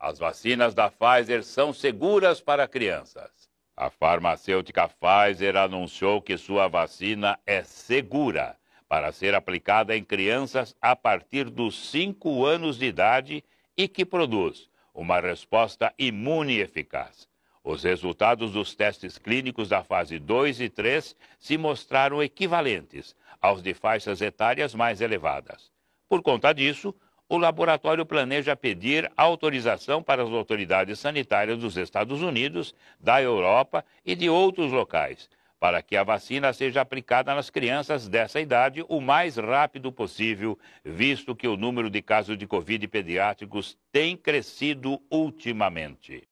As vacinas da Pfizer são seguras para crianças. A farmacêutica Pfizer anunciou que sua vacina é segura para ser aplicada em crianças a partir dos 5 anos de idade e que produz uma resposta imune eficaz. Os resultados dos testes clínicos da fase 2 e 3 se mostraram equivalentes aos de faixas etárias mais elevadas. Por conta disso, o laboratório planeja pedir autorização para as autoridades sanitárias dos Estados Unidos, da Europa e de outros locais, para que a vacina seja aplicada nas crianças dessa idade o mais rápido possível, visto que o número de casos de Covid pediátricos tem crescido ultimamente.